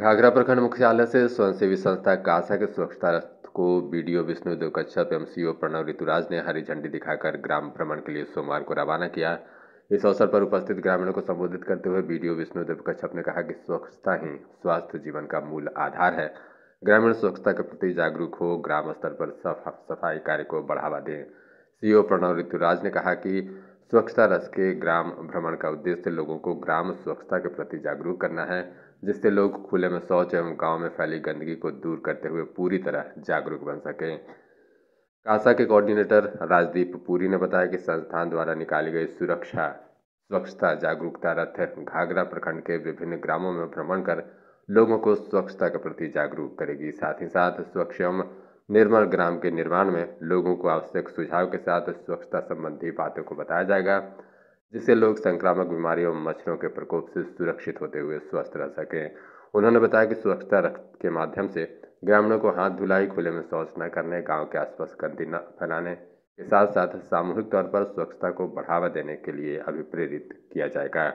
घाघरा प्रखंड मुख्यालय से स्वयंसेवी संस्था कासा के स्वच्छता रथ को बीडीओ विष्णुदेव कच्छप एवं सीओ प्रणव ऋतुराज ने हरी झंडी दिखाकर ग्राम भ्रमण के लिए सोमवार को रवाना किया इस अवसर पर उपस्थित ग्रामीणों को संबोधित करते हुए बीडीओ विष्णुदेव कश्यप ने कहा कि स्वच्छता ही स्वास्थ्य जीवन का मूल आधार है ग्रामीण स्वच्छता के प्रति जागरूक हो ग्राम स्तर पर सफाई कार्य को बढ़ावा दें सीओ प्रणव ऋतुराज ने कहा कि स्वच्छता रस के ग्राम भ्रमण का उद्देश्य लोगों को ग्राम स्वच्छता के प्रति जागरूक करना है जिससे लोग खुले में शौच एवं गांव में फैली गंदगी को दूर करते हुए पूरी तरह जागरूक बन सकें कासा के कोऑर्डिनेटर राजदीप पुरी ने बताया कि संस्थान द्वारा निकाली गई सुरक्षा स्वच्छता जागरूकता रथ घाघरा प्रखंड के विभिन्न ग्रामों में भ्रमण कर लोगों को स्वच्छता के प्रति जागरूक करेगी साथ ही साथ स्वच्छ एवं निर्मल ग्राम के निर्माण में लोगों को आवश्यक सुझाव के साथ स्वच्छता संबंधी बातों को बताया जाएगा जिससे लोग संक्रामक बीमारियों और मच्छरों के प्रकोप से सुरक्षित होते हुए स्वस्थ रह सकें उन्होंने बताया कि स्वच्छता के माध्यम से ग्रामीणों को हाथ धुलाई खुले में शौच न करने गांव के आसपास गंदी न फैलाने के साथ साथ सामूहिक तौर पर स्वच्छता को बढ़ावा देने के लिए अभिप्रेरित किया जाएगा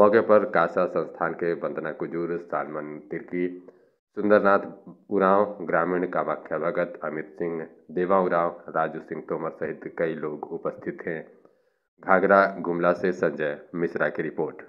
मौके पर कासा संस्थान के वंदना कुजूर सालमन तिर्की सुंदरनाथ उरांव ग्रामीण का व्याख्या भगत अमित सिंह देवा उरांव राजू सिंह तोमर सहित कई लोग उपस्थित थे घाघरा गुमला से संजय मिश्रा की रिपोर्ट